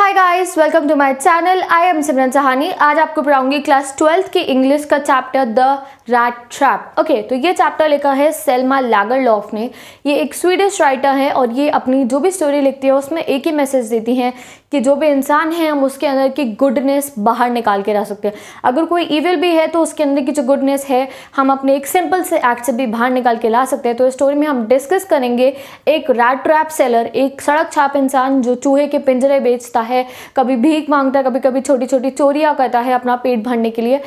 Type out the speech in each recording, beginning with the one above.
Hi guys welcome to my channel I am Simran Sahani आज आपको पढ़ाऊंगी क्लास ट्वेल्थ की इंग्लिश का chapter the rat trap okay तो ये चैप्टर लिखा है सेल्मा लॉफ ने ये एक स्वीडिश राइटर है और ये अपनी जो भी स्टोरी लिखती है उसमें एक ही मैसेज देती हैं कि जो भी इंसान है हम उसके अंदर की गुडनेस बाहर निकाल के रह सकते हैं अगर कोई ईविल भी है तो उसके अंदर की जो गुडनेस है हम अपने एक सिंपल से एक्ट से भी बाहर निकाल के ला सकते हैं तो स्टोरी में हम डिस्कस करेंगे एक रैट ट्रैप सेलर एक सड़क छाप इंसान जो चूहे के पिंजरे बेचता है कभी भीख मांगता है कभी कभी छोटी छोटी चोरियाँ करता है अपना पेट भरने के लिए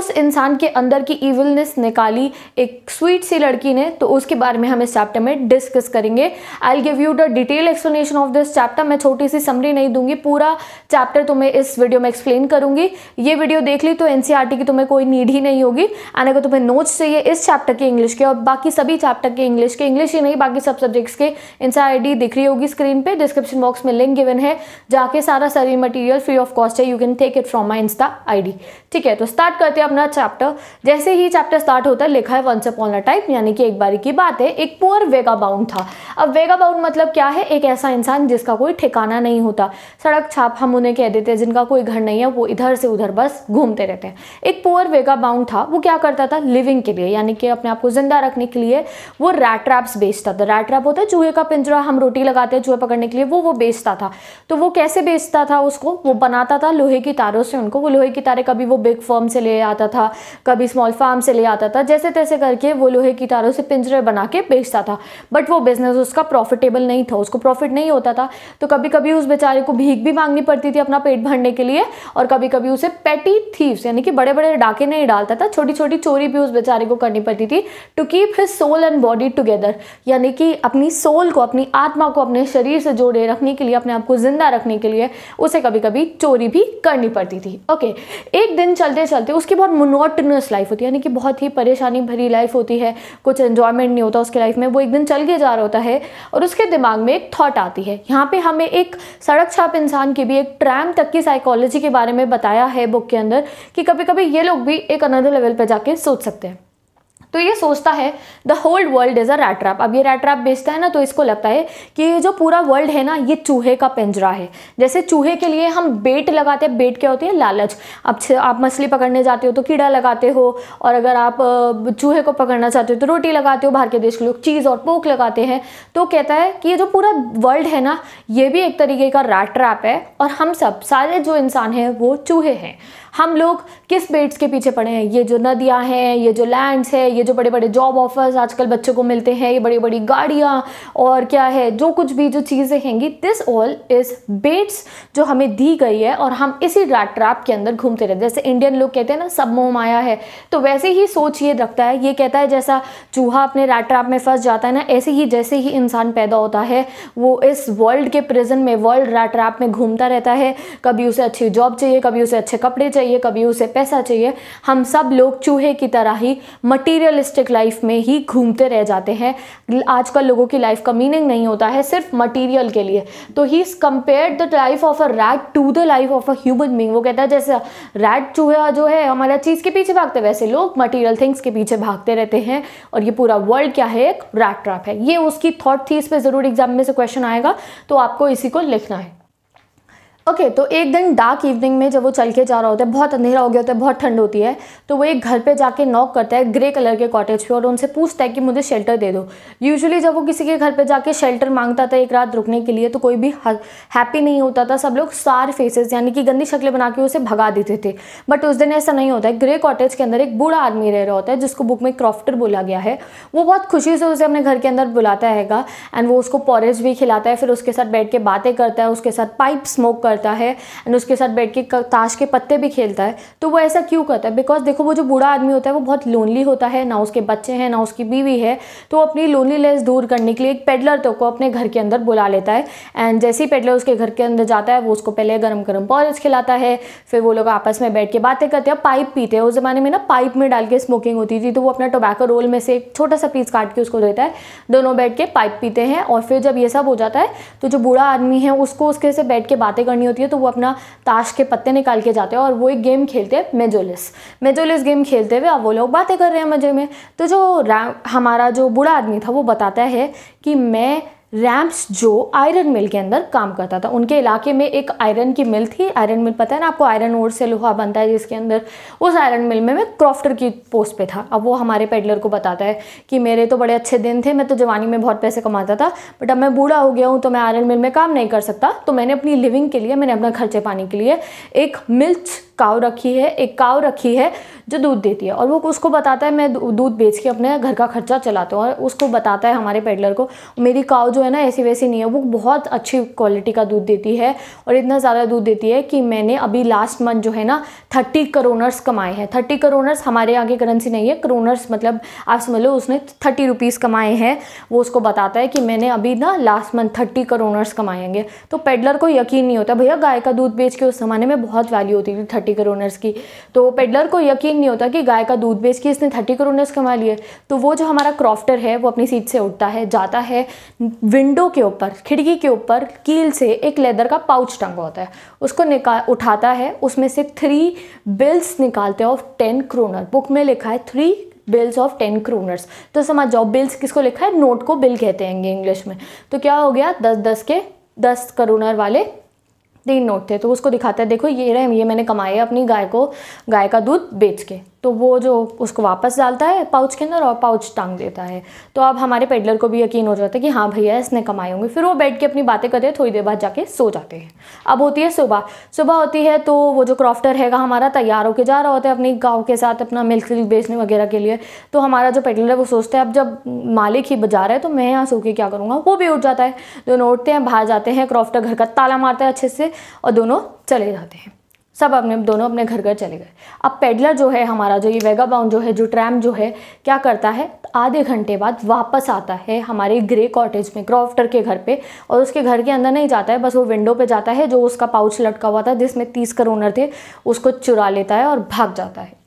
उस इंसान के अंदर की ईविलनेस निकाली एक स्वीट सी लड़की ने तो उसके बारे में हम इस चैप्टर में डिस्कस करेंगे I give you the detail explanation of this chapter मैं छोटी सी समरी नहीं दूंगी दूंगी पूरा चैप्टर तुम्हें इस वीडियो में एक्सप्लेन करूंगी ये वीडियो देख ली तो एन e की तुम्हें कोई नीड ही नहीं होगी एंड अगर तुम्हें नोट्स चाहिए इस चैप्टर के इंग्लिश के और बाकी सभी चैप्टर के इंग्लिश के इंग्लिश ही नहीं बाकी सब सब्जेक्ट्स के एन दिख रही होगी स्क्रीन पर डिस्क्रिप्शन बॉक्स में लिंक गिवन है जाके सारा सारी मटीरियल फ्री ऑफ कॉस्ट है you can take it from my insta I ठीक है तो स्टार्ट करते हैं अपना चैप्टर जैसे ही चैप्टर स्टार्ट होता है लिखा है वंस अपॉन अ टाइप यानी कि एक बारी की बात है एक पुअर वेगा बाउंड था अब वेगा बाउंड मतलब क्या है एक ऐसा इंसान जिसका कोई ठिकाना नहीं होता सड़क छाप हम उन्हें कह देते हैं जिनका कोई घर नहीं है वो इधर से उधर बस घूमते रहते हैं एक पोअर वेगा बाउंड था वो क्या करता था लिविंग के लिए यानी कि अपने आप को जिंदा रखने के लिए वो रैट रैप्स बेचता था रैट रैप होता है चूहे का पिंजरा हम रोटी लगाते हैं चूहे पकड़ने के लिए वो वो बेचता था तो वो कैसे बेचता था उसको वो बनाता था लोहे की तारों से उनको वो लोहे की तारे कभी वो बिग फॉर्म से ले आता था कभी स्मॉल फार्म से ले आता था जैसे तैसे करके वो लोहे की तारों से पिंजरे बना के बेचता था बट वो बिजनेस उसका प्रॉफिटेबल नहीं था उसको प्रॉफिट नहीं होता था तो कभी कभी उस बेचारे को भी भीख भी मांगनी पड़ती थी अपना पेट भरने के लिए और कभी कभी उसे पेटी थीव्स यानी कि बड़े बड़े डाके नहीं डालता था छोटी छोटी चोरी भी उस बेचारे को करनी पड़ती थी to keep his soul and body together यानी कि अपनी सोल को अपनी आत्मा को अपने शरीर से जोड़े रखने के लिए अपने आप को जिंदा रखने के लिए उसे कभी कभी चोरी भी करनी पड़ती थी ओके एक दिन चलते चलते उसकी बहुत मोनोटनस लाइफ होती है यानी कि बहुत ही परेशानी भरी लाइफ होती है कुछ एन्जॉयमेंट नहीं होता उसकी लाइफ में वो एक दिन चल के जा रहा होता है और उसके दिमाग में एक थॉट आती है यहाँ पे हमें एक सड़क छाप इंसान की भी एक ट्रैम तक की साइकोलॉजी के बारे में बताया है बुक के अंदर कि कभी कभी ये लोग भी एक अनदर लेवल पर जाके सोच सकते हैं तो ये सोचता है the whole world is a rattrap अब ये रैट्रैप बेचता है ना तो इसको लगता है कि ये जो पूरा वर्ल्ड है ना ये चूहे का पिंजरा है जैसे चूहे के लिए हम बेट लगाते हैं बेट क्या होती है लालच अब आप मछली पकड़ने जाते हो तो कीड़ा लगाते हो और अगर आप चूहे को पकड़ना चाहते हो तो रोटी लगाते हो बाहर के देश के लोग चीज़ और पोक लगाते हैं तो कहता है कि ये जो पूरा वर्ल्ड है ना ये भी एक तरीके का रैट्रैप है और हम सब सारे जो इंसान हैं वो चूहे हैं हम लोग किस बेट्स के पीछे पड़े हैं ये जो नदियाँ हैं ये जो लैंड्स हैं ये जो बड़े बड़े जॉब ऑफर्स आजकल बच्चों को मिलते हैं ये बड़ी बड़ी गाड़ियाँ और क्या है जो कुछ भी जो चीज़ें हैंगी दिस ऑल इज बेट्स जो हमें दी गई है और हम इसी रैट ट्रैप के अंदर घूमते रहते हैं जैसे इंडियन लोग कहते हैं ना सब मोह माया है तो वैसे ही सोच ये रखता है ये कहता है जैसा चूहा अपने रैट ट्रैप में फंस जाता है ना ऐसे ही जैसे ही इंसान पैदा होता है वो इस वर्ल्ड के प्रिजन में वर्ल्ड रैट ट्रैप में घूमता रहता है कभी उसे अच्छी जॉब चाहिए कभी उसे अच्छे कपड़े चाहिए चाहिए कभी उसे पैसा चाहिए हम सब लोग चूहे की तरह ही मटीरियलिस्टिक लाइफ में ही घूमते रह जाते हैं आजकल लोगों की लाइफ का मीनिंग नहीं होता है सिर्फ मटीरियल के लिए तो he is compare the life of a rat to the life of a human being वो कहता है जैसे रैट चूहा जो है हमारा चीज़ के पीछे भागते वैसे लोग मटीरियल थिंग्स के पीछे भागते रहते हैं और ये पूरा वर्ल्ड क्या है एक रैट ट्रैप है ये उसकी थॉट थी इस पर ज़रूर एग्जाम में से क्वेश्चन आएगा तो आपको इसी को लिखना है ओके okay, तो एक दिन डार्क इवनिंग में जब वो चल के जा रहा होता है बहुत अंधेरा हो गया होता है बहुत ठंड होती है तो वो एक घर पे जाके नॉक करता है ग्रे कलर के कॉटेज पे और उनसे पूछता है कि मुझे शेल्टर दे दो यूजुअली जब वो किसी के घर पे जाके शेल्टर मांगता था एक रात रुकने के लिए तो कोई भी हैप्पी नहीं होता था सब लोग सार फेसेस यानी कि गंदी शक्लें बना के उसे भगा देते थे बट उस दिन ऐसा नहीं होता है ग्रे कॉटेज के अंदर एक बूढ़ा आदमी रह रहा होता है जिसको बुक में क्रॉफ्टर बोला गया है वो बहुत खुशी से उसे अपने घर के अंदर बुलाता हैगा एंड वो उसको पॉरेज भी खिलाता है फिर उसके साथ बैठ के बातें करता है उसके साथ पाइप स्मोक करता करता है एंड उसके साथ बैठ के ताश के पत्ते भी खेलता है तो वो ऐसा क्यों करता है बिकॉज देखो वो जो बूढ़ा आदमी होता है वो बहुत लोनली होता है ना उसके बच्चे हैं ना उसकी बीवी है तो वो अपनी लोनलीनेस दूर करने के लिए एक पेडलर तो को अपने घर के अंदर बुला लेता है एंड जैसे ही पेडलर उसके घर के अंदर जाता है वो उसको पहले गर्म गर्म पॉलिस खिलाता है फिर वो लोग आपस में बैठ के बातें करते हैं पाइप पीते हैं उस ज़माने में ना पाइप में डाल के स्मोकिंग होती थी तो वो अपना टोबैको रोल में से एक छोटा सा पीस काट के उसको देता है दोनों बैठ के पाइप पीते हैं और फिर जब ये सब हो जाता है तो जो बूढ़ा आदमी है उसको उसके से बैठ के बातें करने करनी होती है तो वो अपना ताश के पत्ते निकाल के जाते हैं और वो एक गेम खेलते हैं मेजोलिस मेजोलिस गेम खेलते हुए अब वो लोग बातें कर रहे हैं मज़े में तो जो हमारा जो बूढ़ा आदमी था वो बताता है कि मैं रैम्स जो आयरन मिल के अंदर काम करता था उनके इलाके में एक आयरन की मिल थी आयरन मिल पता है ना आपको आयरन ओर से लोहा बनता है जिसके अंदर उस आयरन मिल में मैं क्रॉफ्टर की पोस्ट पे था अब वो हमारे पेडलर को बताता है कि मेरे तो बड़े अच्छे दिन थे मैं तो जवानी में बहुत पैसे कमाता था बट अब मैं बूढ़ा हो गया हूँ तो मैं आयरन मिल में काम नहीं कर सकता तो मैंने अपनी लिविंग के लिए मैंने अपना खर्चे पाने के लिए एक मिल्च काव रखी है एक काव रखी है जो दूध देती है और वो उसको बताता है मैं दूध बेच के अपने घर का खर्चा चलाता हूँ और उसको बताता है हमारे पेडलर को मेरी काव जो है ना ऐसी वैसी नहीं है वो बहुत अच्छी क्वालिटी का दूध देती है और इतना ज़्यादा दूध देती है कि मैंने अभी लास्ट मंथ जो है ना थर्टी करोनर्स कमाए हैं थर्टी करोनर्स हमारे यहाँ करेंसी नहीं है करोनर्स मतलब आप समझ लो उसने थर्टी रुपीज़ कमाए हैं वो उसको बताता है कि मैंने अभी ना लास्ट मंथ थर्टी करोनर्स कमाएंगे तो पेडलर को यकीन नहीं होता भैया गाय का दूध बेच के उस ज़माने में बहुत वैल्यू होती थी थर्टी थर्टी करोनर्स की तो पेडलर को यकीन नहीं होता कि गाय का दूध बेच के इसने थर्टी करोनर्स कमा लिए तो वो जो हमारा क्रॉफ्टर है वो अपनी सीट से उठता है जाता है विंडो के ऊपर खिड़की के ऊपर कील से एक लेदर का पाउच टंगा होता है उसको निकाल उठाता है उसमें से थ्री बिल्स निकालते हैं ऑफ टेन क्रोनर बुक में लिखा है three bills of ten kronors तो समझ जाओ बिल्स किसको लिखा है नोट को बिल कहते हैं इंग्लिश में तो क्या हो गया दस दस के दस करोनर वाले तीन नोट थे तो उसको दिखाता है देखो ये रहे ये मैंने कमाए अपनी गाय को गाय का दूध बेच के तो वो जो उसको वापस डालता है पाउच के अंदर और पाउच टांग देता है तो अब हमारे पेडलर को भी यकीन हो जाता है कि हाँ भैया इसने कमाए होंगे फिर वो बैठ के अपनी बातें करते हैं थोड़ी देर बाद जाके सो जाते हैं अब होती है सुबह सुबह होती है तो वो जो क्रॉफ्टर हैगा हमारा तैयार होकर जा रहा होता है अपने गाँव के साथ अपना मिल्क बेचने वगैरह के लिए तो हमारा जो पेडलर है वो सोचता है अब जब मालिक ही बजा रहा है तो मैं यहाँ सो के क्या करूँगा वो भी उठ जाता है दोनों उठते हैं बाहर जाते हैं क्रॉफ्टर घर का ताला मारता है अच्छे से और दोनों चले जाते हैं सब अपने दोनों अपने घर घर चले गए अब पेडलर जो है हमारा जो ये वेगा बाउंड जो है जो ट्रैम जो है क्या करता है आधे घंटे बाद वापस आता है हमारे ग्रे कॉटेज में क्रॉफ्टर के घर पे और उसके घर के अंदर नहीं जाता है बस वो विंडो पे जाता है जो उसका पाउच लटका हुआ था जिसमें तीस करोनर थे उसको चुरा लेता है और भाग जाता है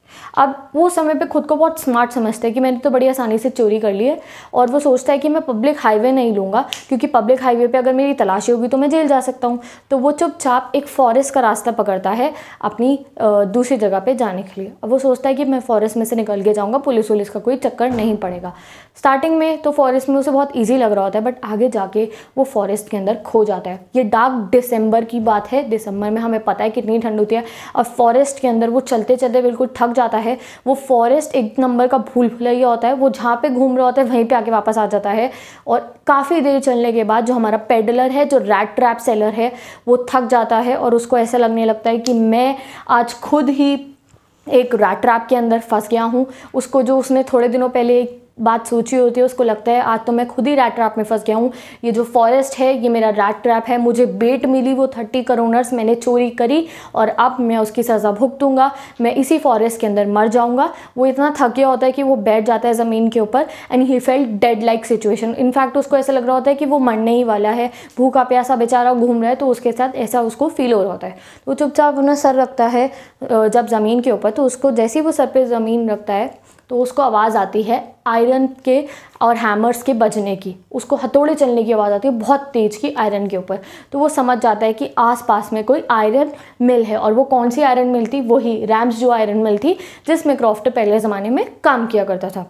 अब वो समय पे खुद को बहुत स्मार्ट समझते हैं कि मैंने तो बड़ी आसानी से चोरी कर ली है और वो सोचता है कि मैं पब्लिक हाईवे नहीं लूँगा क्योंकि पब्लिक हाईवे पर अगर मेरी तलाशी होगी तो मैं जेल जा सकता हूँ तो वो चुपचाप एक फॉरेस्ट का रास्ता पकड़ता है अपनी दूसरी जगह पर जाने के लिए अब वो सोचता है कि मैं फॉरेस्ट में से निकल के जाऊँगा पुलिस वुलिस का कोई चक्कर नहीं पड़ेगा स्टार्टिंग में तो फॉरेस्ट में उसे बहुत ईजी लग रहा होता है बट आगे जाके वो फॉरेस्ट के अंदर खो जाता है ये डार्क दिसंबर की बात है दिसंबर में हमें पता है कितनी ठंड होती है और फॉरेस्ट के अंदर वो चलते चलते बिल्कुल थक जाता है होता है वो फॉरेस्ट एक नंबर का भूल भुलैया होता है वो जहाँ पे घूम रहा होता है वहीं पे आके वापस आ जाता है और काफ़ी देर चलने के बाद जो हमारा पेडलर है जो रैट ट्रैप सेलर है वो थक जाता है और उसको ऐसा लगने लगता है कि मैं आज खुद ही एक रैट ट्रैप के अंदर फंस गया हूँ उसको जो उसने थोड़े दिनों पहले एक बात सोची होती है उसको लगता है आज तो मैं खुद ही रैट ट्रैप में फंस गया हूँ ये जो फॉरेस्ट है ये मेरा रैट ट्रैप है मुझे बेट मिली वो थर्टी करोनर्स मैंने चोरी करी और अब मैं उसकी सज़ा भुगतूंगा मैं इसी फॉरेस्ट के अंदर मर जाऊँगा वो इतना थक गया होता है कि वो बैठ जाता है ज़मीन के ऊपर and he felt dead like situation in fact उसको ऐसा लग रहा होता है कि वो मरने ही वाला है भूखा प्यासा बेचारा घूम रहा है तो उसके साथ ऐसा उसको फील हो रहा होता है तो चुपचाप अपना सर रखता है जब ज़मीन के ऊपर तो उसको जैसे ही वो सर पर ज़मीन रखता है तो उसको आवाज़ आती है आयरन के और हैमर्स के बजने की उसको हथौड़े चलने की आवाज़ आती है बहुत तेज़ की आयरन के ऊपर तो वो समझ जाता है कि आसपास में कोई आयरन मिल है और वो कौन सी आयरन मिल थी वही रैम्स जो आयरन मिल थी जिसमें क्रॉफ्ट पहले ज़माने में काम किया करता था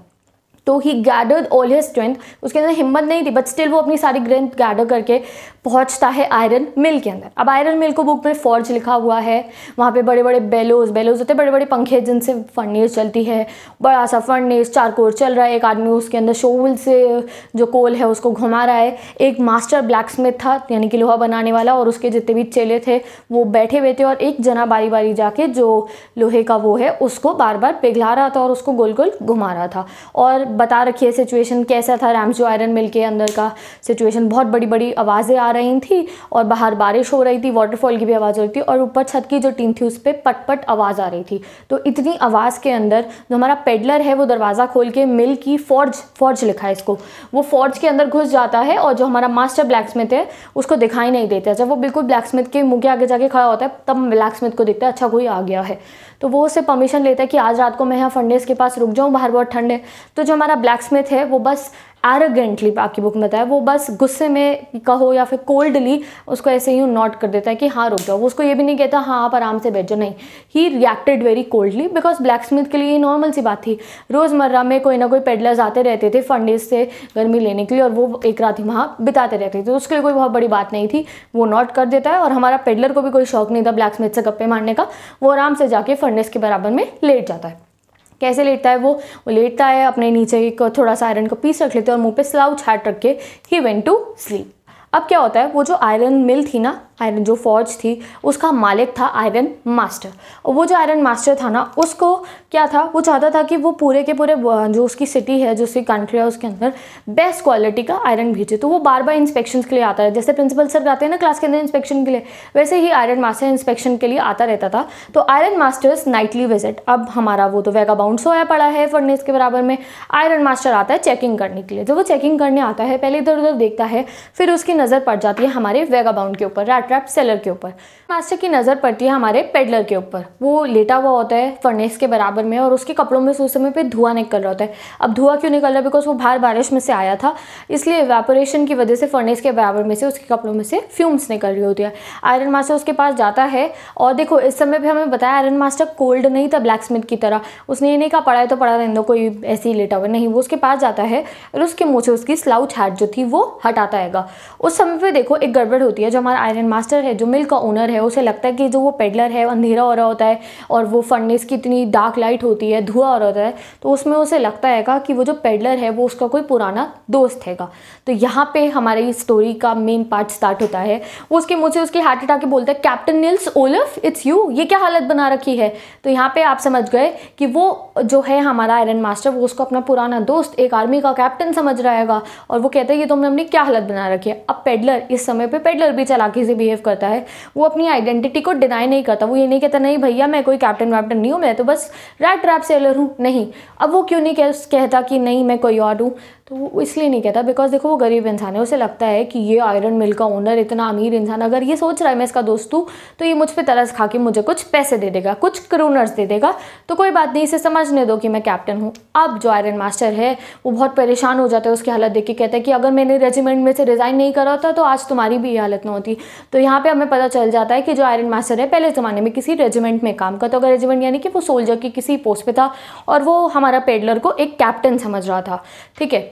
तो he gathered all his strength उसके अंदर हिम्मत नहीं थी बट स्टिल वो अपनी सारी ग्रेंथ गैडर करके पहुंचता है आयरन मिल के अंदर अब आयरन मिल को बुक में फॉर्ज लिखा हुआ है वहाँ पे बड़े बड़े बेलोज बेलोज होते हैं बड़े बड़े पंखे जिनसे फर्नेस चलती है बड़ा सा फर्नेस चारकोर चल रहा है एक आदमी उसके अंदर शोवल से जो कोल है उसको घुमा रहा है एक मास्टर ब्लैक स्मिथ था यानी कि लोहा बनाने वाला और उसके जितने भी चेले थे वो बैठे हुए थे और एक जना बारी बारी जाके जो लोहे का वो है उसको बार बार पिघला रहा था और उसको गोल गोल घुमा रहा था और बता रखी है सिचुएशन कैसा था जो आयरन मिल के अंदर का सिचुएशन बहुत बड़ी बड़ी आवाज़ें आ रही थी और बाहर बारिश हो रही थी वाटरफॉल की भी आवाज़ हो रही थी और ऊपर छत की जो टीम थी उस पर पट पट आवाज़ आ रही थी तो इतनी आवाज़ के अंदर जो हमारा पेडलर है वो दरवाज़ा खोल के मिल की फौज फौज लिखा है इसको वो फौज के अंदर घुस जाता है और जो हमारा मास्टर ब्लैक स्मिथ है उसको दिखाई नहीं देता जब वो बिल्कुल ब्लैक के मुँह के आगे जाके खड़ा होता है तब ब्लैक स्मिथ को देखता है अच्छा कोई आ गया है तो वो उससे परमिशन लेता है कि आज रात को मैं यहाँ फंडेस के पास रुक जाऊँ बाहर बहुत ठंड है तो जो हमारा ब्लैक स्मिथ है वो बस एरोगेंटली बाकी बुक में बताया वो बस गुस्से में कहो या फिर कोल्डली उसको ऐसे ही नॉट कर देता है कि हाँ रुक जाओ वो उसको ये भी नहीं कहता हाँ आप आराम से बैठ जाओ नहीं he reacted very coldly because blacksmith के लिए ये नॉर्मल सी बात थी रोज़मर्रा में कोई ना कोई पेडलर्स आते रहते थे फंडेज से गर्मी लेने के लिए और वो एक रात ही वहाँ बिताते रहते थे तो उसके लिए कोई बहुत बड़ी बात नहीं थी वो नॉट कर देता है और हमारा पेडलर को भी कोई शौक नहीं था ब्लैक स्मिथ से गप्पे मारने का वो आराम से जाके फंडेस के बराबर में लेट जाता है कैसे लेटता है वो वो लेटता है अपने नीचे थोड़ा सा आयरन का पीस रख लेते हैं और मुंह पे स्लाउ छाट रख के ही वेंट टू स्लीप अब क्या होता है वो जो आयरन मिल थी ना आयरन जो फौज थी उसका मालिक था आयरन मास्टर और वो जो आयरन मास्टर था ना उसको क्या था वो चाहता था कि वो पूरे के पूरे जो उसकी सिटी है जो उसकी कंट्री है उसके अंदर बेस्ट क्वालिटी का आयरन भेजे तो वो बार बार इंस्पेक्शन के लिए आता है जैसे प्रिंसिपल सर आते हैं ना क्लास के अंदर इंस्पेक्शन के लिए वैसे ही आयरन मास्टर इंस्पेक्शन के लिए आता रहता था तो आयरन मास्टर्स नाइटली विजिट अब हमारा वो तो वेगा बाउंड सोया पड़ा है फर्नेस के बराबर में आयरन मास्टर आता है चेकिंग करने के लिए जब वो चेकिंग करने आता है पहले इधर उधर देखता है फिर उसकी नज़र पड़ जाती है हमारे वेगाबाउंड के ऊपर रैट रैप सेलर के ऊपर मास्टर की नज़र पड़ती है हमारे पेडलर के ऊपर वो लेटा हुआ होता है फर्नेस के बराबर में और उसके कपड़ों में से उस समय पर धुआं निकल रहा होता है अब धुआं क्यों निकल रहा है बिकॉज वो बाहर बारिश में से आया था इसलिए वेपोरेशन की वजह से फर्नेस के बराबर में से उसके कपड़ों में से फ्यूम्स निकल रही होती है आयरन मास्टर उसके पास जाता है और देखो इस समय भी हमें बताया आयरन मास्टर कोल्ड नहीं था ब्लैक स्मिथ की तरह उसने ये नहीं कहा पढ़ा है तो पढ़ा रहने तो कोई ऐसे ही लेटा हुआ नहीं वो उसके पास जाता है और उसके मुँह से उसकी स्लाउच हैट जो थी वो हटाता है उस उस समय पे देखो एक गड़बड़ होती है जो हमारा आयरन मास्टर है जो मिल का ओनर है उसे लगता है कि जो वो पेडलर है अंधेरा हो रहा होता है और वो फर्नेस की इतनी डार्क लाइट होती है धुआं हो रहा होता है तो उसमें उसे लगता का कि वो जो पेडलर है वो उसका कोई पुराना दोस्त हैगा तो यहाँ पे हमारी स्टोरी का मेन पार्ट स्टार्ट होता है वो उसके मुझसे उसके हार्ट अटैक के बोलता है captain Nils Olof it's you ये क्या हालत बना रखी है तो यहाँ पर आप समझ गए कि वो जो है हमारा आयरन मास्टर वो उसको अपना पुराना दोस्त एक आर्मी का कैप्टन समझ रहा है और वो कहता है ये तुमने तो अपनी क्या हालत बना रखी है अब पेडलर इस समय पे पेडलर भी चलाकी से बिहेव करता है वो अपनी आइडेंटिटी को डिनाई नहीं करता वो ये नहीं कहता नहीं भैया मैं कोई कैप्टन वैप्टन नहीं हूँ मैं तो बस रैट ट्रैप सेलर हूँ नहीं अब वो क्यों नहीं कहता कि नहीं मैं कोई और हूँ तो वो इसलिए नहीं कहता बिकॉज देखो वो गरीब इंसान है उसे लगता है कि ये आयरन मिल का ओनर इतना अमीर इंसान अगर ये सोच रहा है मैं इसका दोस्त हूँ तो ये मुझ पर तरस खा के मुझे कुछ पैसे दे देगा कुछ क्रोनर्स दे देगा तो कोई बात नहीं इसे समझने दो कि मैं कैप्टन हूँ अब जो आयरन मास्टर है वो बहुत परेशान हो जाता है उसकी हालत देख के कहता है कि अगर मैंने रेजिमेंट में से रिज़ाइन नहीं करा होता तो आज तुम्हारी भी ये हालत ना होती तो यहाँ पर हमें पता चल जाता है कि जो आयरन मास्टर है पहले ज़माने में किसी रेजिमेंट में काम करता होगा रेजिमेंट यानी कि वो सोल्जर की किसी पोस्ट पर था और वो हमारा पेडलर को एक कैप्टन समझ रहा था ठीक है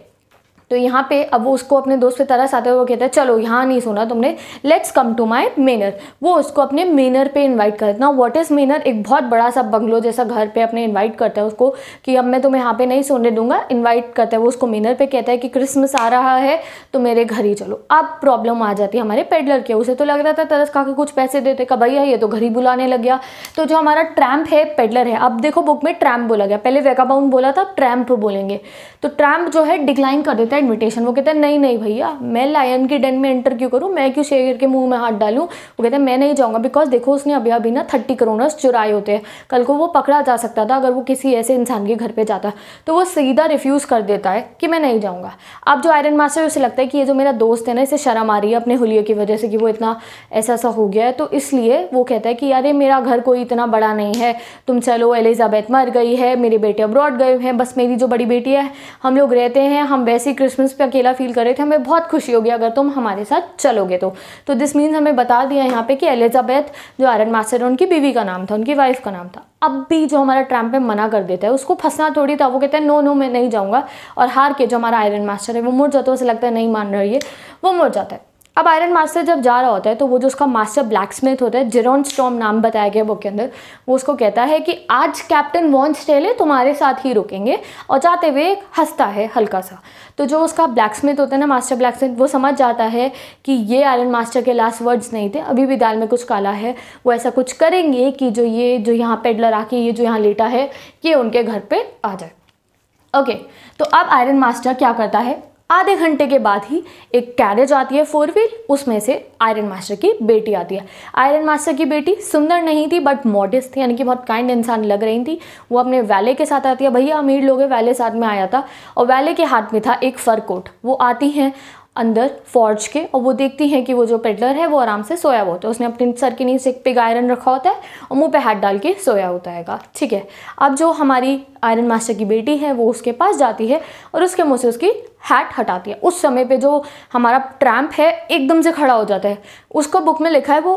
तो यहाँ पे अब वो उसको अपने दोस्त पे तरस आते हुए वो कहता है चलो यहाँ नहीं सोना तुमने लेट्स कम टू माई मेनर वो उसको अपने मेनर पे इनवाइट कर देता व्हाट इज़ मेनर एक बहुत बड़ा सा बंगलो जैसा घर पे अपने इनवाइट करता है उसको कि अब मैं तुम्हें यहाँ पे नहीं सोने दूंगा इन्वाइट करता है वो उसको मेनर पर कहता है कि क्रिसमस आ रहा है तो मेरे घर ही चलो अब प्रॉब्लम आ जाती है हमारे पेडलर के उसे तो लग रहा था तरस खा के कुछ पैसे देते का भैया ये तो घर ही बुलाने लग गया तो जो हमारा ट्रैम्प है पेडलर है अब देखो बुक में ट्रैम्प बोला गया पहले वेकाबाउंड बोला था ट्रैम्प बोलेंगे तो ट्रैम्प जो है डिक्लाइन कर देता है इन्विटेशन वो कहता है नहीं नहीं भैया मैं लायन के डेन में एंटर क्यों करूँ मैं क्यों शेयर के मुंह में हाथ डालूँ वो कहता है मैं नहीं जाऊँगा बिकॉज देखो उसने अभी अभी ना थर्टी करोनस चुराए होते हैं कल को वो पकड़ा जा सकता था अगर वो किसी ऐसे इंसान के घर पर जाता तो वो सीधा रिफ्यूज़ कर देता है कि मैं नहीं जाऊँगा अब जो आयरन मास्टर उसे लगता है कि ये जो मेरा दोस्त है ना इसे शर्म आ रही है अपने हुलिये की वजह से कि वो इतना ऐसा ऐसा हो गया है तो इसलिए वो कहता है कि यार ये मेरा घर कोई इतना बड़ा नहीं है तुम चलो एलिजाबैथ मर गई है मेरे बेटे अब्रॉड गए हैं बस मेरी जो बड़ी बेटी है हम लोग रहते हैं हम वैसे ही क्रिसमस पे अकेला फील कर रहे थे हमें बहुत खुशी होगी अगर तुम हमारे साथ चलोगे तो तो दिस मीन्स हमें बता दिया यहाँ पे कि एलिजाबेथ जो आयरन मास्टर उनकी बीवी का नाम था उनकी वाइफ का नाम था अब भी जो हमारा ट्रैम्प में मना कर देता है उसको फंसना थोड़ी था वो कहते हैं नो नो मैं नहीं जाऊँगा और हार के जो हमारा आयरन मास्टर है वो मुड़ जाता है उसे लगता है नहीं मान रही है वो मुड़ जाता है अब आयरन मास्टर जब जा रहा होता है तो वो जो उसका मास्टर ब्लैक स्मिथ होता है जेरोन स्टॉम नाम बताया गया बुक के अंदर वो उसको कहता है कि आज कैप्टन वॉन्स टेले तुम्हारे साथ ही रुकेंगे और जाते हुए हंसता है हल्का सा तो जो उसका ब्लैक स्मिथ होता है ना मास्टर ब्लैक स्मिथ वो समझ जाता है कि ये आयरन मास्टर के लास्ट वर्ड्स नहीं थे अभी भी दाल में कुछ काला है वो ऐसा कुछ करेंगे कि जो ये जो यहाँ पेडलर आके ये जो यहाँ लेटा है ये उनके घर पर आ जाए ओके तो अब आयरन मास्टर क्या करता है आधे घंटे के बाद ही एक कैरेज आती है फोर व्हील उसमें से आयरन मास्टर की बेटी आती है आयरन मास्टर की बेटी सुंदर नहीं थी बट मॉडस्ट थी यानी कि बहुत काइंड इंसान लग रही थी वो अपने वैले के साथ आती है भैया अमीर लोग वैले साथ में आया था और वैले के हाथ में था एक फर कोट वो आती हैं अंदर फॉर्ज के और वो देखती हैं कि वो जो पेडलर है वो आराम से सोया हुआ होता है उसने अपने सर के नीचे एक पिग आयरन रखा होता है और मुंह पे हाथ डाल के सोया होता है ठीक है अब जो हमारी आयरन मास्टर की बेटी है वो उसके पास जाती है और उसके मुँह से उसकी हैट हटाती है उस समय पे जो हमारा ट्रैम्प है एकदम से खड़ा हो जाता है उसको बुक में लिखा है वो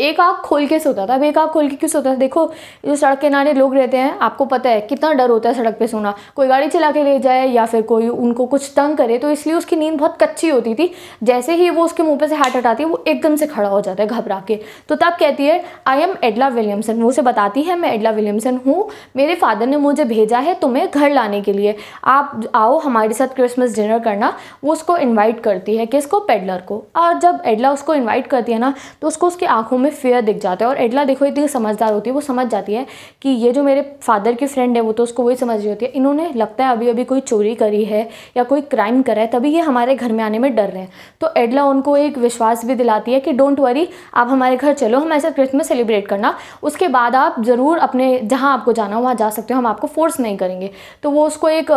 एक आँख खोल के सोता था अब एक आँख खोल के क्यों सोता था देखो जो सड़क किनारे लोग रहते हैं आपको पता है कितना डर होता है सड़क पे सोना कोई गाड़ी चला के ले जाए या फिर कोई उनको कुछ तंग करे तो इसलिए उसकी नींद बहुत कच्ची होती थी जैसे ही वो उसके मुंह पर से हाथ हटाती है वो एकदम से खड़ा हो जाता है घबरा के तो तब कहती है आई एम एडला विलियमसन वो उसे बताती है मैं एडला विलियमसन हूँ मेरे फादर ने मुझे भेजा है तुम्हें घर लाने के लिए आप आओ हमारे साथ क्रिसमस डिनर करना वो उसको इन्वाइट करती है किसको पेडलर को और जब एडला उसको इन्वाइट करती है ना तो उसको उसकी आंखों में में फेयर दिख जाता है और एडला देखो इतनी समझदार होती है वो समझ जाती है कि ये जो मेरे फादर की फ्रेंड है वो तो उसको वही समझ रही होती है इन्होंने लगता है अभी अभी कोई चोरी करी है या कोई क्राइम करा है तभी ये हमारे घर में आने में डर रहे हैं तो एडला उनको एक विश्वास भी दिलाती है कि डोंट वरी आप हमारे घर चलो हम ऐसा क्रिसमस सेलिब्रेट करना उसके बाद आप ज़रूर अपने जहाँ आपको जाना हो वहाँ जा सकते हो हम आपको फोर्स नहीं करेंगे तो वो उसको एक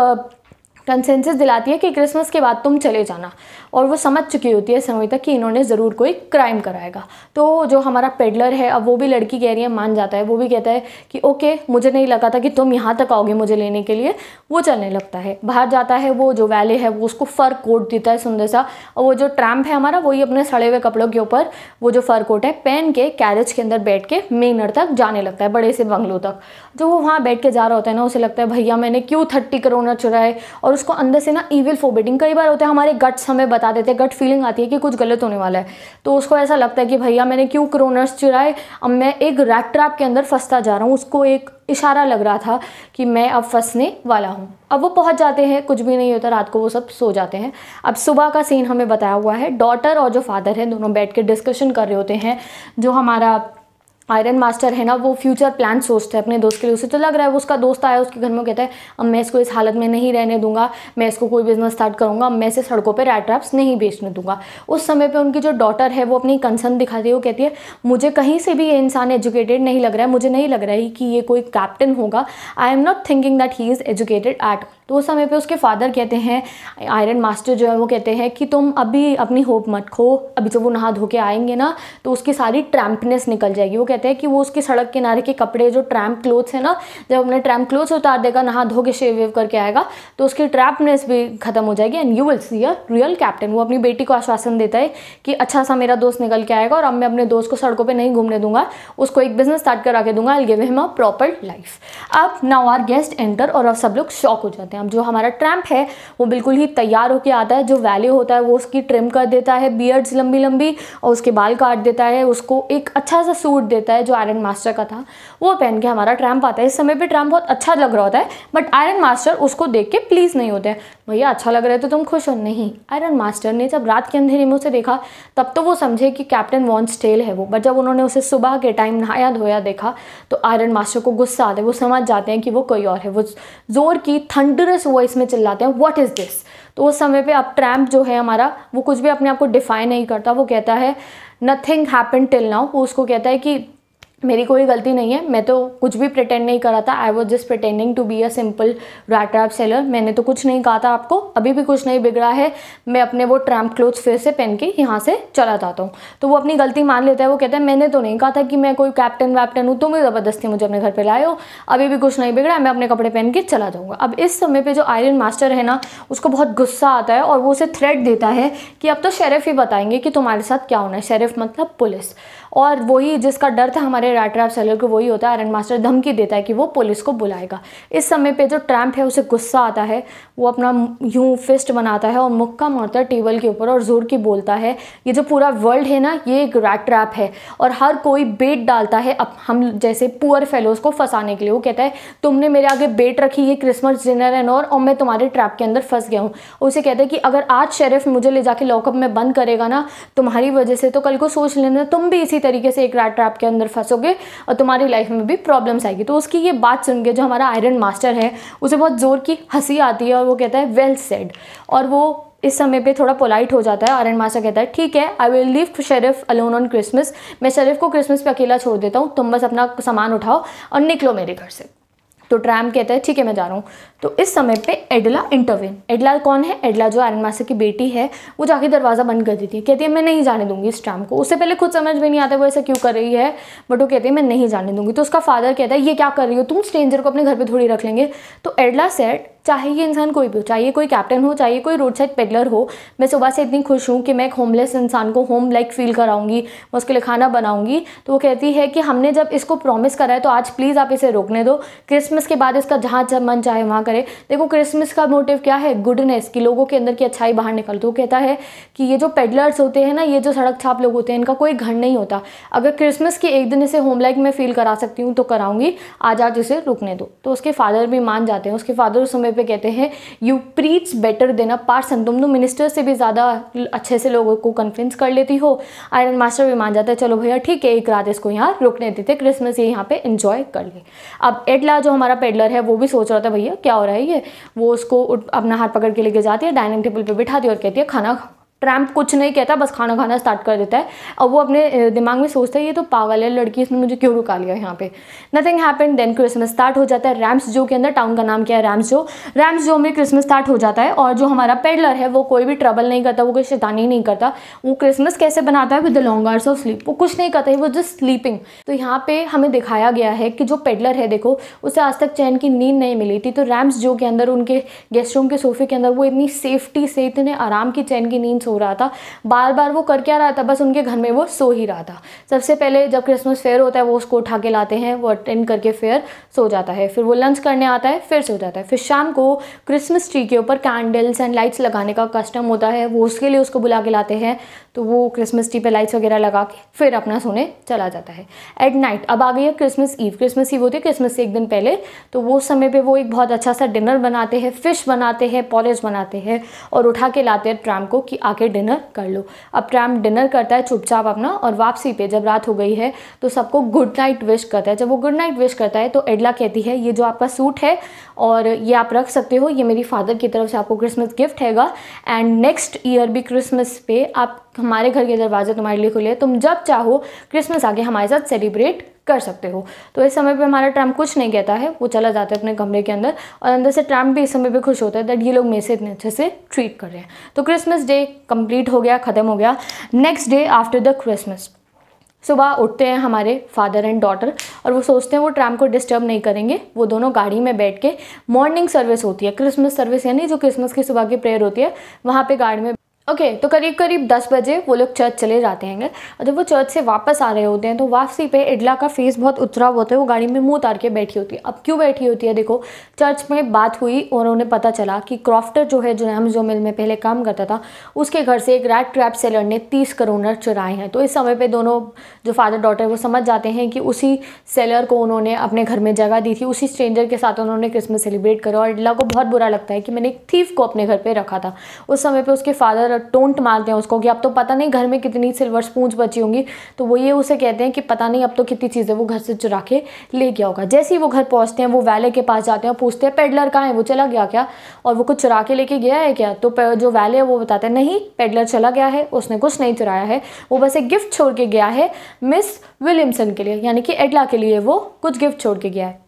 कंसेंसस दिलाती है कि क्रिसमस के बाद तुम चले जाना और वो समझ चुकी होती है संहिता कि इन्होंने ज़रूर कोई क्राइम कराएगा तो जो हमारा पेडलर है अब वो भी लड़की कह रही है मान जाता है वो भी कहता है कि ओके मुझे नहीं लगा था कि तुम यहाँ तक आओगे मुझे लेने के लिए वो चलने लगता है बाहर जाता है वो जो वैले है वो उसको फ़र कोट देता है सुंदर सा और वो जो ट्रैम्प है हमारा वही अपने सड़े हुए कपड़ों के ऊपर वो जो फ़र कोट है पहन के कैरेज के अंदर बैठ के मेनर तक जाने लगता है बड़े से बंगलों तक जो वो वहाँ बैठ के जा रहा होता है ना उसे लगता है भैया मैंने क्यों थर्टी करोना चुराए और और उसको अंदर से ना ईविल फोबिडिंग कई बार होता है हमारे गट्स हमें बता देते हैं गट फीलिंग आती है कि कुछ गलत होने वाला है तो उसको ऐसा लगता है कि भैया मैंने क्यों क्रोनर्स चुराए अब मैं एक रैट ट्रैप के अंदर फंसता जा रहा हूँ उसको एक इशारा लग रहा था कि मैं अब फंसने वाला हूँ अब वो पहुँच जाते हैं कुछ भी नहीं होता रात को वो सब सो जाते हैं अब सुबह का सीन हमें बताया हुआ है डॉटर और जो फादर है दोनों बैठ के डिस्कशन कर रहे होते हैं जो हमारा आयरन मास्टर है ना वो फ्यूचर प्लान सोचते हैं अपने दोस्त के लिए उसे तो लग रहा है वो उसका दोस्त आया उसके घर में कहता है अब मैं इसको इस हालत में नहीं रहने दूंगा मैं इसको कोई बिजनेस स्टार्ट करूंगा मैं इसे सड़कों पर रैट नहीं बेचने दूंगा उस समय पर उनकी जो डॉटर है वो अपनी कंसर्न दिखाती है वो कहती है मुझे कहीं से भी ये इंसान एजुकेटेड नहीं लग रहा है मुझे नहीं लग रहा है कि ये कोई कैप्टन होगा I am not thinking that he is educated at all तो उस समय पे उसके फादर कहते हैं आयरन मास्टर जो है वो कहते हैं कि तुम अभी अपनी होप मत खो अभी जब तो वो नहा धो के आएंगे ना तो उसकी सारी ट्रैम्पनेस निकल जाएगी वो कहते हैं कि वो उसके सड़क किनारे के कपड़े जो ट्रैम्प क्लोथ्स हैं ना जब अपने ट्रैम्प क्लोथ्स उतार देगा नहा धो के शेव वेव करके आएगा तो उसकी ट्रैपनेस भी खत्म हो जाएगी and you will see a real captain वो अपनी बेटी को आश्वासन देता है कि अच्छा सा मेरा दोस्त निकल के आएगा और अब मैं अपने दोस्त को सड़कों पर नहीं घूमने दूंगा उसको एक बिजनेस स्टार्ट करा के दूंगा I give him a proper life अब नाउ आर गेस्ट एंटर और अब सब लोग शॉक हो जाते हैं होते हैं अब जो हमारा ट्रैम्प है वो बिल्कुल ही तैयार होकर आता है जो वैल्यू होता है वो उसकी ट्रिम कर देता है बियर्ड्स लंबी लंबी और उसके बाल काट देता है उसको एक अच्छा सा सूट देता है जो आयरन मास्टर का था वो पहन के हमारा ट्रैम्प आता है इस समय पर ट्रैम्प बहुत अच्छा लग रहा होता है बट आयरन मास्टर उसको देख के प्लीज़ नहीं होते भैया अच्छा लग रहा है तो तुम खुश हो नहीं आयरन मास्टर ने जब रात के अंधेरे में उसे देखा तब तो वो समझे कि कैप्टन वॉन्स टेल है वो बट जब उन्होंने उसे सुबह के टाइम नहाया धोया देखा तो आयरन मास्टर को गुस्सा आता है वो समझ जाते हैं कि वो कोई और है वो जोर की थंड थंडरस वॉइस में चिल्लाते हैं व्हाट इज़ दिस तो उस समय पे अब ट्रैम्प जो है हमारा वो कुछ भी अपने आप को डिफाइन नहीं करता वो कहता है नथिंग हैपन टिल नाउ वो उसको कहता है कि मेरी कोई गलती नहीं है मैं तो कुछ भी प्रटेंड नहीं करा था I was just pretending to be a simple rattrap seller मैंने तो कुछ नहीं कहा था आपको अभी भी कुछ नहीं बिगड़ा है मैं अपने वो ट्रैम्प क्लोथ्स फिर से पहन के यहाँ से चला जाता हूँ तो वो अपनी गलती मान लेता है वो कहता है मैंने तो नहीं कहा था कि मैं कोई कैप्टन वैप्टन हूँ तुम ही ज़बरदस्ती मुझे अपने घर पर लाए हो अभी भी कुछ नहीं बिगड़ा मैं अपने कपड़े पहन के चला जाऊँगा अब इस समय पर जो आयरन मास्टर है ना उसको बहुत गुस्सा आता है और वो उसे थ्रेट देता है कि अब तो शेरफ ही बताएंगे कि तुम्हारे साथ क्या होना है शेरफ मतलब पुलिस और वही जिसका डर था हमारे रैट रैप सेलर को वही होता है आयरन मास्टर धमकी देता है कि वो पुलिस को बुलाएगा इस समय पे जो ट्रैम्प है उसे गुस्सा आता है वो अपना यूं फिस्ट बनाता है और मुक्का मारता है टेबल के ऊपर और जोर की बोलता है ये जो पूरा वर्ल्ड है ना ये एक रैट ट्रैप है और हर कोई बेट डालता है अब हम जैसे पुअर फेलोज़ को फंसाने के लिए वो कहता है तुमने मेरे आगे बेट रखी ये क्रिसमस डिनर एंड और, और मैं तुम्हारे ट्रैप के अंदर फंस गया हूँ उसे कहता है कि अगर आज शेरफ मुझे ले जाके लॉकअप में बंद करेगा ना तुम्हारी वजह से तो कल को सोच लेना तुम भी इसी तरीके से एक रैट ट्रैप के अंदर फंसोगे और तुम्हारी लाइफ में भी प्रॉब्लम्स आएगी तो उसकी ये बात सुन के जो हमारा आयरन मास्टर है उसे बहुत ज़ोर की हंसी आती है और वो कहता है वेल सेड और वो इस समय पे थोड़ा पोलाइट हो जाता है आयरन मास्टर कहता है ठीक है I will leave to alone on Christmas मैं शरीफ को क्रिसमस पे अकेला छोड़ देता हूँ तुम बस अपना सामान उठाओ और निकलो मेरे घर से तो ट्रैम कहता है ठीक है मैं जा रहा हूँ तो इस समय पे एडला इंटरवेन एडला कौन है एडला जो आयरन मास्टर की बेटी है वो जाके दरवाज़ा बंद कर देती है कहती है मैं नहीं जाने दूंगी इस ट्रैम को उससे पहले खुद समझ में नहीं आता वो ऐसा क्यों कर रही है बट वो कहती है मैं नहीं जाने दूंगी तो उसका फादर कहता है ये क्या कर रही हो तुम स्ट्रेंजर को अपने घर पर थोड़ी रख लेंगे तो एडला सेट चाहे ये इंसान कोई भी हो चाहिए कोई कैप्टन हो चाहिए कोई रोड साइड पेडलर हो मैं सुबह से इतनी खुश हूँ कि मैं एक होमलेस इंसान को होम लाइक फील कराऊंगी मैं उसके लिए खाना बनाऊंगी तो वो कहती है कि हमने जब इसको प्रॉमिस करा है तो आज प्लीज़ आप इसे रोकने दो क्रिसमस के बाद इसका जहाँ जब मन चाहे वहाँ करे देखो क्रिसमस का मोटिव क्या है गुडनेस की लोगों के अंदर की अच्छाई बाहर निकल तो वो कहता है कि ये जो पेडलर्स होते हैं ना ये जो सड़क छाप लोग होते हैं इनका कोई घर नहीं होता अगर क्रिसमस के एक दिन इसे होम लाइक मैं फील करा सकती हूँ तो कराऊंगी आज आज इसे रुकने दो तो उसके फादर भी मान जाते हैं उसके फादर उस समय पे कहते हैं you preach better than a parson तुम तो मिनिस्टर से भी ज़्यादा अच्छे से लोगों को कन्विंस कर लेती हो आयरन मास्टर भी मान जाता है चलो भैया ठीक है एक रात इसको यहाँ रुकने देते क्रिसमस ये यहाँ पे इन्जॉय कर ले अब एडला जो हमारा पेडलर है वो भी सोच रहा था भैया क्या हो रहा है ये वो उसको अपना हाथ पकड़ के लेके जाती है डाइनिंग टेबल पर बिठाती है और कहती है खाना ट्रैम्प कुछ नहीं कहता बस खाना खाना स्टार्ट कर देता है और वो अपने दिमाग में सोचता है ये तो पागल है लड़की इसने मुझे क्यों रुका लिया यहाँ पे nothing happen then Christmas start हो जाता है रैम्स जो के अंदर टाउन का नाम क्या है रैम्स जो रैम्स जो में क्रिसमस स्टार्ट हो जाता है और जो हमारा पेडलर है वो कोई भी ट्रबल नहीं करता वो कोई शैतानी नहीं करता वो क्रिसमस कैसे बनाता है with the long hours of sleep वो कुछ नहीं करता है वो जस्ट स्लीपिंग तो यहाँ पे हमें दिखाया गया है कि जो पेडलर है देखो उसे आज तक चैन की नींद नहीं मिली थी तो रैम्स जो के अंदर उनके गेस्ट रूम के सोफे के अंदर वो इतनी सेफ्टी से इतने आराम की चैन की नींद सो रहा था बार बार वो कर क्या रहा था बस उनके घर में वो सो ही रहा था सबसे पहले जब क्रिसमस फेयर होता है वो उसको उठा के लाते हैं वो अटेंड करके फेयर सो जाता है फिर वो लंच करने आता है फिर सो जाता है फिर शाम को क्रिसमस ट्री के ऊपर कैंडल्स एंड लाइट्स लगाने का कस्टम होता है वो उसके लिए उसको बुला के लाते हैं तो वो क्रिसमस ट्री पे लाइट्स वगैरह लगा के फिर अपना सोने चला जाता है एट नाइट अब आ गई है क्रिसमस ईव क्रिसमस ईव होती है क्रिसमस से एक दिन पहले तो वो समय पे वो एक बहुत अच्छा सा डिनर बनाते हैं फ़िश बनाते हैं पॉलेज बनाते हैं और उठा के लाते हैं ट्रैम को कि आके डिनर कर लो अब ट्रैम डिनर करता है चुपचाप अपना और वापसी पर जब रात हो गई है तो सबको गुड नाइट विश करता है जब वो गुड नाइट विश करता है तो एडला कहती है ये जो आपका सूट है और ये आप रख सकते हो ये मेरी फादर की तरफ से आपको क्रिसमस गिफ्ट हैगा एंड नेक्स्ट ईयर भी क्रिसमस पे आप हमारे घर के दरवाजे तुम्हारे लिए खुले तुम जब चाहो क्रिसमस आके हमारे साथ सेलिब्रेट कर सकते हो तो इस समय पे हमारा ट्रम्प कुछ नहीं कहता है वो चला जाता है अपने कमरे के अंदर और अंदर से ट्रम्प भी इस समय पे खुश होता है दैट ये लोग मेरे से इतने अच्छे से ट्रीट कर रहे हैं तो क्रिसमस डे कंप्लीट हो गया ख़त्म हो गया next day after the Christmas सुबह उठते हैं हमारे फादर एंड डॉटर और वो सोचते हैं वो ट्रैम को डिस्टर्ब नहीं करेंगे वो दोनों गाड़ी में बैठ के मॉर्निंग सर्विस होती है क्रिसमस सर्विस यानी जो क्रिसमस की सुबह की प्रेयर होती है वहाँ पे गाड़ी में ओके okay, तो करीब करीब दस बजे वो लोग चर्च चले जाते हैं और जब वो चर्च से वापस आ रहे होते हैं तो वापसी पे इडला का फेस बहुत उतरा हुआ होता है वो गाड़ी में मुंह उतार के बैठी होती है अब क्यों बैठी होती है देखो चर्च में बात हुई और उन्हें पता चला कि क्रॉफ्टर जो है जो जो मिल में पहले काम करता था उसके घर से एक रैट ट्रैप सेलर ने तीस करोड़ चुराए हैं तो इस समय पर दोनों जो फादर डॉटर वो समझ जाते हैं कि उसी सेलर को उन्होंने अपने घर में जगह दी थी उसी स्ट्रेंजर के साथ उन्होंने क्रिसमस सेलिब्रेट करा और इडला को बहुत बुरा लगता है कि मैंने एक थीफ को अपने घर पर रखा था उस समय पर उसके फादर टोंट मारते हैं उसको कि अब तो पता नहीं घर में कितनी सिल्वर स्पूंज बची होंगी तो वो ये उसे कहते हैं कि पता नहीं अब तो कितनी चीज़ें वो घर से चुरा के ले गया होगा जैसे ही वो घर पहुँचते हैं वो वैले के पास जाते हैं पूछते हैं पेडलर कहाँ है वो चला गया क्या और वो कुछ चुरा के लेके गया है क्या तो जो वैले है वो बताते हैं नहीं पेडलर चला गया है उसने कुछ नहीं चुराया है वो बस एक गिफ्ट छोड़ के गया है मिस विलियमसन के लिए यानी कि एडला के लिए वो कुछ गिफ्ट छोड़ के गया है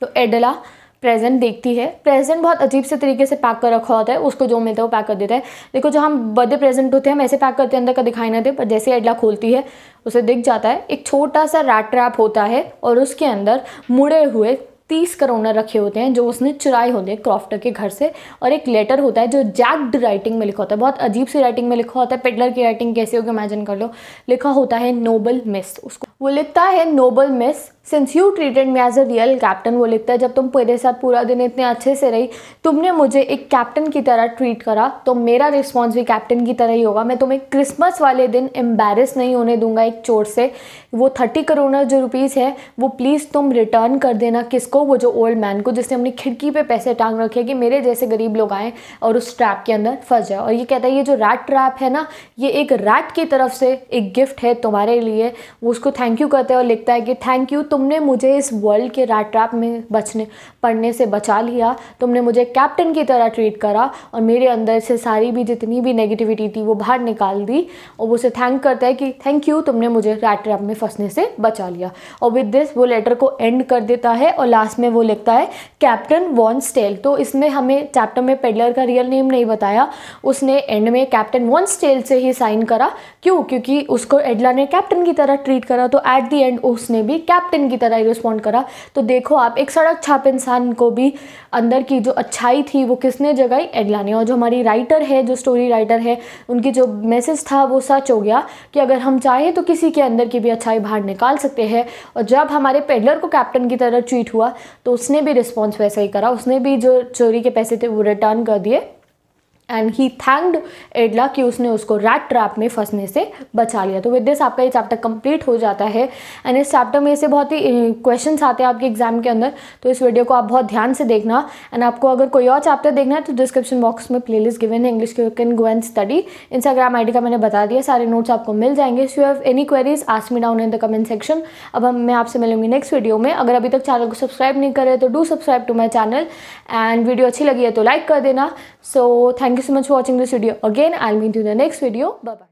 तो एडला प्रेजेंट देखती है प्रेजेंट बहुत अजीब से तरीके से पैक कर रखा होता है उसको जो मिलता है वो पैक कर देता है देखो जो हम बर्थडे प्रेजेंट होते हैं हम ऐसे पैक करते हैं अंदर का दिखाई ना दे पर जैसे एडला खोलती है उसे दिख जाता है एक छोटा सा रैट ट्रैप होता है और उसके अंदर मुड़े हुए तीस करोना रखे होते हैं जो उसने चुराए होते हैं क्रॉफ्टर के घर से और एक लेटर होता है जो जैक्ड राइटिंग में लिखा होता है बहुत अजीब सी राइटिंग में लिखा होता है पेडलर की राइटिंग कैसे होगी इमेजिन कर लो लिखा होता है नोबल मिस उसको वो लिखता है noble miss since you treated me as a real captain वो लिखता है जब तुम मेरे साथ पूरा दिन इतने अच्छे से रही तुमने मुझे एक कैप्टन की तरह ट्रीट करा तो मेरा रिस्पॉन्स भी कैप्टन की तरह ही होगा मैं तुम्हें क्रिसमस वाले दिन एम्बेरस नहीं होने दूंगा एक चोट से वो थर्टी करोड़ जो रुपीज़ है वो प्लीज़ तुम रिटर्न कर देना किसको वो जो ओल्ड मैन को जिसने अपनी खिड़की पे पैसे टांग रखे कि मेरे जैसे गरीब लोग आएँ और उस ट्रैप के अंदर फंस जाए और ये कहता है ये जो रैट ट्रैप है ना ये एक रैट की तरफ से एक गिफ्ट है तुम्हारे लिए उसको थैंक यू कहते हैं और लिखता है कि थैंक यू तुमने मुझे इस वर्ल्ड के रैट ट्रैप में बचने पड़ने से बचा लिया तुमने मुझे कैप्टन की तरह ट्रीट करा और मेरे अंदर से सारी भी जितनी भी नेगेटिविटी थी वो बाहर निकाल दी और उसे थैंक करता है कि थैंक यू तुमने मुझे रैट ट्रैप में फंसने से बचा लिया और विद दिस वो लेटर को एंड कर देता है और लास्ट में वो लिखता है कैप्टन वॉन स्टेल तो इसमें हमें चैप्टर में पेडलर का रियल नेम नहीं बताया उसने एंड में कैप्टन वॉन स्टेल से ही साइन करा क्यों क्योंकि उसको एडला ने कैप्टन की तरह ट्रीट करा तो एट दी एंड उसने भी कैप्टन विलन की तरह ही रिस्पॉन्ड करा तो देखो आप एक सड़क छाप इंसान को भी अंदर की जो अच्छाई थी वो किसने जगाई एडला ने और जो हमारी राइटर है जो स्टोरी राइटर है उनकी जो मैसेज था वो सच हो गया कि अगर हम चाहें तो किसी के अंदर की भी अच्छाई बाहर निकाल सकते हैं और जब हमारे पेडलर को कैप्टन की तरह ट्वीट हुआ तो उसने भी रिस्पॉन्स वैसा ही करा उसने भी जो चोरी के पैसे थे वो रिटर्न कर दिए एंड ही थैंक्ड एडला कि उसने उसको रैट ट्रैप में फंसने से बचा लिया तो विद दिस आपका ये चैप्टर कंप्लीट हो जाता है एंड इस चैप्टर में ऐसे बहुत ही क्वेश्चंस आते हैं आपके एग्जाम के अंदर तो इस वीडियो को आप बहुत ध्यान से देखना एंड आपको अगर कोई और चैप्टर देखना है तो डिस्क्रिप्शन बॉक्स में प्ले लिस्ट गिवन है English can go and study Instagram I का मैंने बता दिया सारे नोट्स आपको मिल जाएंगे so you have any queries ask me down in the comment section अब हम मैं आपसे मिलूंगी नेक्स्ट वीडियो में अगर अभी तक चैनल को सब्सक्राइब नहीं करे तो do subscribe to my channel and video अच्छी लगी है तो लाइक कर देना so thank Thank you so much for watching this video. Again, I'll meet you in the next video. Bye-bye.